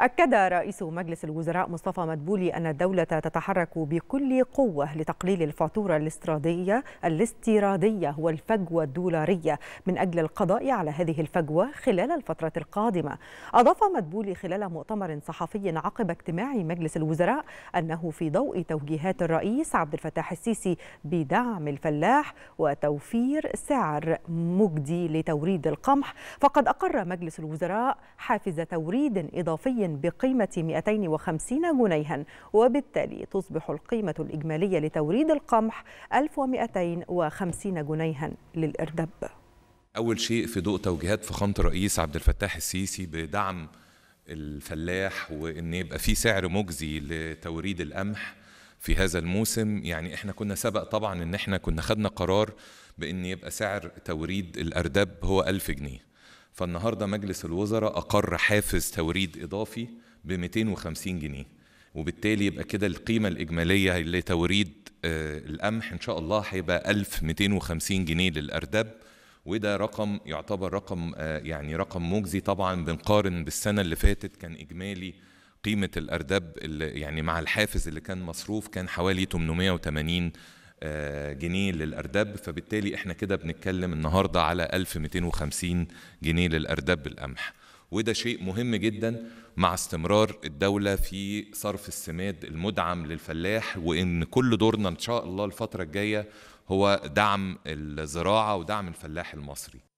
أكد رئيس مجلس الوزراء مصطفى مدبولي أن الدولة تتحرك بكل قوة لتقليل الفاتورة الاستيرادية الاستيرادية والفجوة الدولارية من أجل القضاء على هذه الفجوة خلال الفترة القادمة أضاف مدبولي خلال مؤتمر صحفي عقب اجتماع مجلس الوزراء أنه في ضوء توجيهات الرئيس عبد الفتاح السيسي بدعم الفلاح وتوفير سعر مجدي لتوريد القمح فقد أقر مجلس الوزراء حافز توريد إضافي بقيمة 250 جنيها وبالتالي تصبح القيمة الإجمالية لتوريد القمح 1250 جنيها للإردب أول شيء في ضوء توجيهات فخامة الرئيس عبد الفتاح السيسي بدعم الفلاح وإن يبقى في سعر مجزي لتوريد القمح في هذا الموسم يعني احنا كنا سبق طبعا ان احنا كنا خدنا قرار بان يبقى سعر توريد الارداب هو 1000 جنيه فالنهارده مجلس الوزراء اقر حافز توريد اضافي ب 250 جنيه وبالتالي يبقى كده القيمه الاجماليه لتوريد آه، القمح ان شاء الله هيبقى 1250 جنيه للارداب وده رقم يعتبر رقم آه، يعني رقم مجزي طبعا بنقارن بالسنه اللي فاتت كان اجمالي قيمه الارداب يعني مع الحافز اللي كان مصروف كان حوالي 880 آه، جنيه للأرداب فبالتالي احنا كده بنتكلم النهاردة على 1250 جنيه للأرداب بالقمح وده شيء مهم جدا مع استمرار الدولة في صرف السماد المدعم للفلاح وإن كل دورنا إن شاء الله الفترة الجاية هو دعم الزراعة ودعم الفلاح المصري